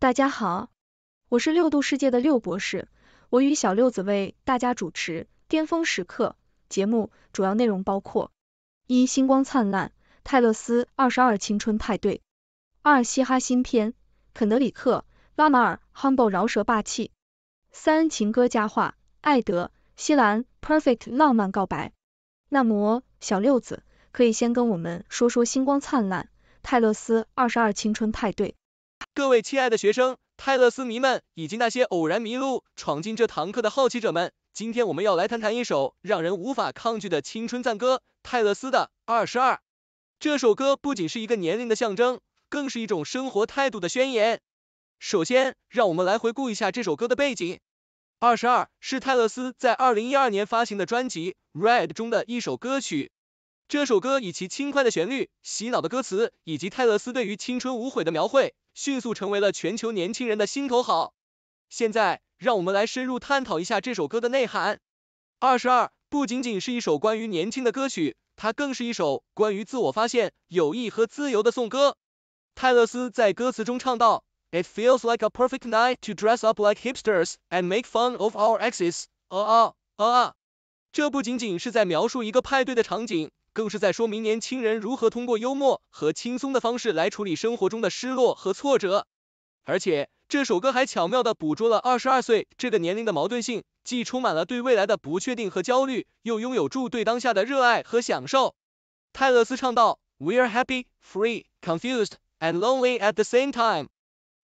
大家好，我是六度世界的六博士，我与小六子为大家主持《巅峰时刻》节目，主要内容包括：一、星光灿烂，泰勒斯二十二青春派对；二、嘻哈新片，肯德里克·拉马尔《Humble》饶舌霸气；三、情歌佳话，艾德·西兰《Perfect》浪漫告白。那么，小六子可以先跟我们说说《星光灿烂》，泰勒斯二十二青春派对。各位亲爱的学生、泰勒斯迷们，以及那些偶然迷路闯进这堂课的好奇者们，今天我们要来谈谈一首让人无法抗拒的青春赞歌——泰勒斯的《二十二》。这首歌不仅是一个年龄的象征，更是一种生活态度的宣言。首先，让我们来回顾一下这首歌的背景。《二十二》是泰勒斯在二零一二年发行的专辑《Red》中的一首歌曲。这首歌以其轻快的旋律、洗脑的歌词，以及泰勒斯对于青春无悔的描绘。迅速成为了全球年轻人的心头好。现在，让我们来深入探讨一下这首歌的内涵。二十二不仅仅是一首关于年轻的歌曲，它更是一首关于自我发现、友谊和自由的颂歌。泰勒斯在歌词中唱到，It feels like a perfect night to dress up like hipsters and make fun of our exes。啊啊啊！这不仅仅是在描述一个派对的场景。更是在说明年轻人如何通过幽默和轻松的方式来处理生活中的失落和挫折。而且这首歌还巧妙的捕捉了二十二岁这个年龄的矛盾性，既充满了对未来的不确定和焦虑，又拥有住对当下的热爱和享受。泰勒斯唱道 w e r e happy, free, confused and lonely at the same time。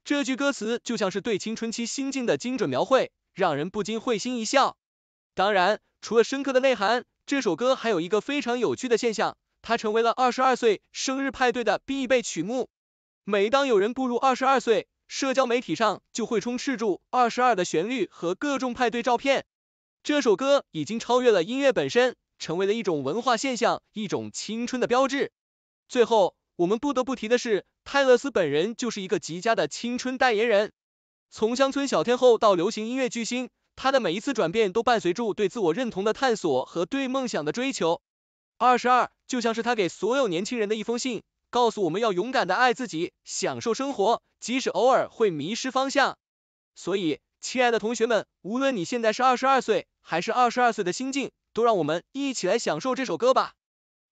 这句歌词就像是对青春期心境的精准描绘，让人不禁会心一笑。当然，除了深刻的内涵。这首歌还有一个非常有趣的现象，它成为了二十二岁生日派对的必备曲目。每当有人步入二十二岁，社交媒体上就会充斥住二十二的旋律和各种派对照片。这首歌已经超越了音乐本身，成为了一种文化现象，一种青春的标志。最后，我们不得不提的是，泰勒斯本人就是一个极佳的青春代言人，从乡村小天后到流行音乐巨星。他的每一次转变都伴随住对自我认同的探索和对梦想的追求。二十二，就像是他给所有年轻人的一封信，告诉我们要勇敢的爱自己，享受生活，即使偶尔会迷失方向。所以，亲爱的同学们，无论你现在是二十二岁，还是二十二岁的心境，都让我们一起来享受这首歌吧。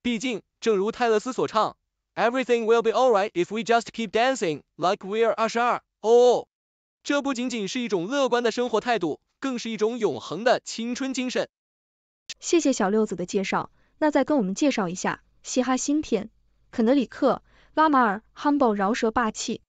毕竟，正如泰勒斯所唱，Everything will be alright if we just keep dancing like we're 二十二。哦，这不仅仅是一种乐观的生活态度。更是一种永恒的青春精神。谢谢小六子的介绍，那再跟我们介绍一下嘻哈新片，肯德里克·拉马尔《Humble》饶舌霸气。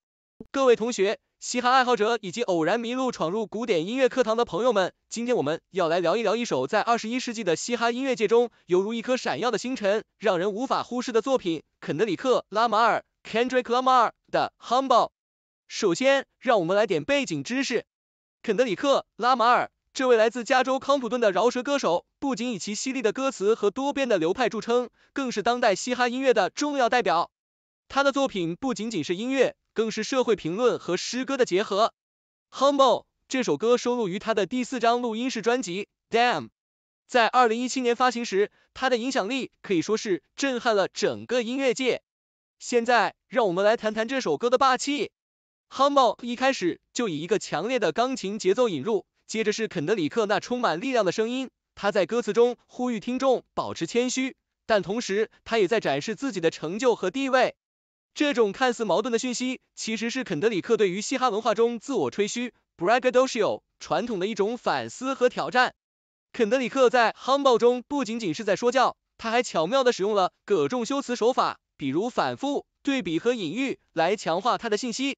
各位同学、嘻哈爱好者以及偶然迷路闯入古典音乐课堂的朋友们，今天我们要来聊一聊一首在二十一世纪的嘻哈音乐界中犹如一颗闪耀的星辰，让人无法忽视的作品——肯德里克·拉马尔 （Kendrick Lamar） 的《Humble》。首先，让我们来点背景知识。肯德里克·拉马尔，这位来自加州康普顿的饶舌歌手，不仅以其犀利的歌词和多变的流派著称，更是当代嘻哈音乐的重要代表。他的作品不仅仅是音乐，更是社会评论和诗歌的结合。《Humble》这首歌收录于他的第四张录音室专辑《Damn》，在二零一七年发行时，他的影响力可以说是震撼了整个音乐界。现在，让我们来谈谈这首歌的霸气。《Humble》一开始。就以一个强烈的钢琴节奏引入，接着是肯德里克那充满力量的声音。他在歌词中呼吁听众保持谦虚，但同时他也在展示自己的成就和地位。这种看似矛盾的讯息，其实是肯德里克对于嘻哈文化中自我吹嘘 b r a g a d o c i o 传统的一种反思和挑战。肯德里克在《Humble》中不仅仅是在说教，他还巧妙地使用了各种修辞手法，比如反复、对比和隐喻，来强化他的信息。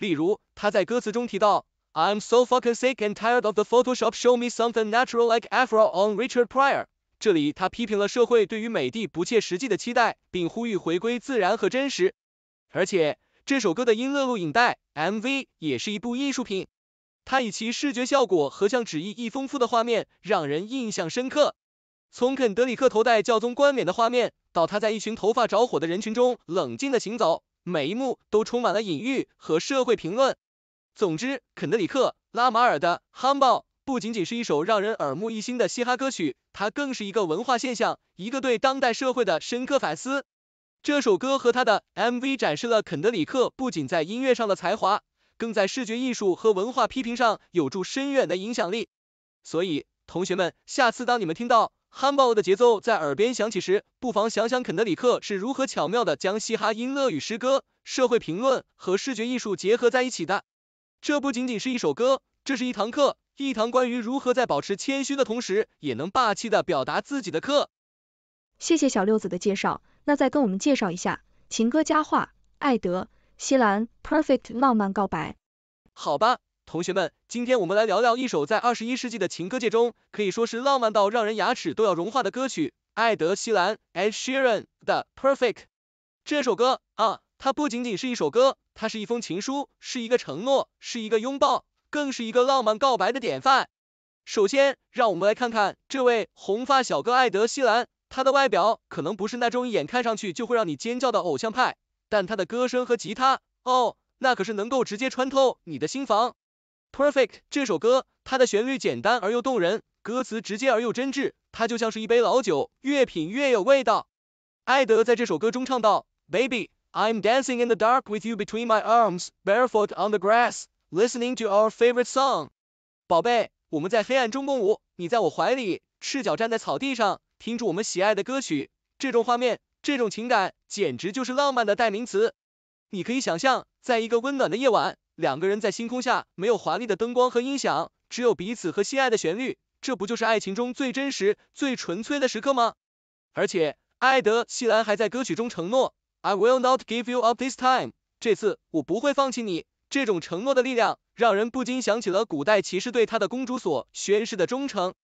例如，他在歌词中提到，I'm so fucking sick and tired of the Photoshop, show me something natural like Afro on Richard Pryor。这里他批评了社会对于美的不切实际的期待，并呼吁回归自然和真实。而且，这首歌的音乐录影带、MV 也是一部艺术品，它以其视觉效果和像纸艺一富的画面让人印象深刻。从肯德里克头戴教宗冠冕的画面，到他在一群头发着火的人群中冷静地行走。每一幕都充满了隐喻和社会评论。总之，肯德里克·拉马尔的《Humble》不仅仅是一首让人耳目一新的嘻哈歌曲，它更是一个文化现象，一个对当代社会的深刻反思。这首歌和他的 MV 展示了肯德里克不仅在音乐上的才华，更在视觉艺术和文化批评上有着深远的影响力。所以，同学们，下次当你们听到汉堡的节奏在耳边响起时，不妨想想肯德里克是如何巧妙地将嘻哈音乐与诗歌、社会评论和视觉艺术结合在一起的。这不仅仅是一首歌，这是一堂课，一堂关于如何在保持谦虚的同时，也能霸气地表达自己的课。谢谢小六子的介绍，那再跟我们介绍一下情歌佳话，艾德·希兰《Perfect》浪漫告白，好吧。同学们，今天我们来聊聊一首在二十一世纪的情歌界中可以说是浪漫到让人牙齿都要融化的歌曲，艾德希兰 Ed Sheeran 的 Perfect。这首歌啊，它不仅仅是一首歌，它是一封情书，是一个承诺，是一个拥抱，更是一个浪漫告白的典范。首先，让我们来看看这位红发小哥艾德希兰，他的外表可能不是那种一眼看上去就会让你尖叫的偶像派，但他的歌声和吉他，哦，那可是能够直接穿透你的心房。Perfect 这首歌，它的旋律简单而又动人，歌词直接而又真挚，它就像是一杯老酒，越品越有味道。艾德在这首歌中唱到，Baby I'm dancing in the dark with you between my arms, barefoot on the grass, listening to our favorite song。宝贝，我们在黑暗中共舞，你在我怀里，赤脚站在草地上，听着我们喜爱的歌曲，这种画面，这种情感，简直就是浪漫的代名词。你可以想象，在一个温暖的夜晚。两个人在星空下，没有华丽的灯光和音响，只有彼此和心爱的旋律，这不就是爱情中最真实、最纯粹的时刻吗？而且，艾德·希兰还在歌曲中承诺，I will not give you up this time，这次我不会放弃你。这种承诺的力量，让人不禁想起了古代骑士对他的公主所宣誓的忠诚。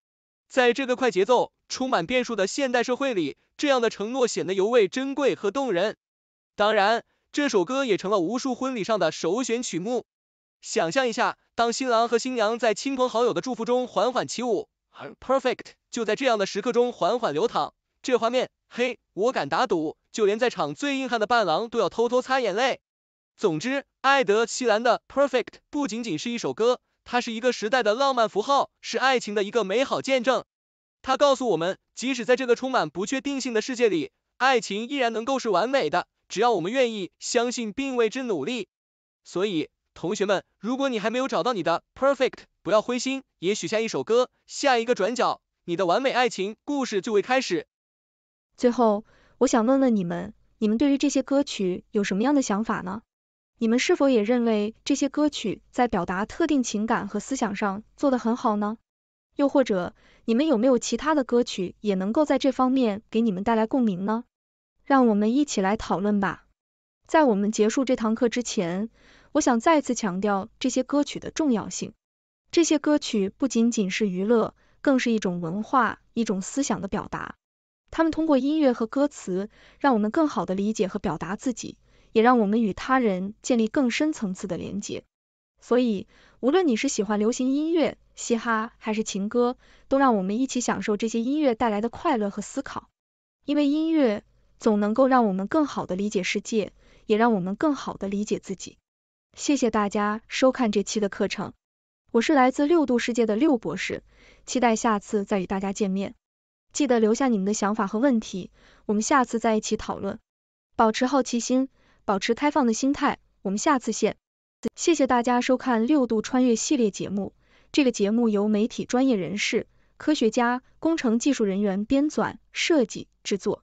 在这个快节奏、充满变数的现代社会里，这样的承诺显得尤为珍贵和动人。当然，这首歌也成了无数婚礼上的首选曲目。想象一下，当新郎和新娘在亲朋好友的祝福中缓缓起舞，Perfect 就在这样的时刻中缓缓流淌，这画面，嘿，我敢打赌，就连在场最硬汉的伴郎都要偷偷擦眼泪。总之，艾德·希兰的 Perfect 不仅仅是一首歌，它是一个时代的浪漫符号，是爱情的一个美好见证。它告诉我们，即使在这个充满不确定性的世界里，爱情依然能够是完美的。只要我们愿意相信并为之努力，所以同学们，如果你还没有找到你的 perfect，不要灰心，也许下一首歌，下一个转角，你的完美爱情故事就会开始。最后，我想问问你们，你们对于这些歌曲有什么样的想法呢？你们是否也认为这些歌曲在表达特定情感和思想上做得很好呢？又或者，你们有没有其他的歌曲也能够在这方面给你们带来共鸣呢？让我们一起来讨论吧。在我们结束这堂课之前，我想再次强调这些歌曲的重要性。这些歌曲不仅仅是娱乐，更是一种文化、一种思想的表达。他们通过音乐和歌词，让我们更好地理解和表达自己，也让我们与他人建立更深层次的连接。所以，无论你是喜欢流行音乐、嘻哈还是情歌，都让我们一起享受这些音乐带来的快乐和思考，因为音乐。总能够让我们更好的理解世界，也让我们更好的理解自己。谢谢大家收看这期的课程，我是来自六度世界的六博士，期待下次再与大家见面。记得留下你们的想法和问题，我们下次再一起讨论。保持好奇心，保持开放的心态，我们下次见。谢谢大家收看六度穿越系列节目。这个节目由媒体专业人士、科学家、工程技术人员编纂、设计、制作。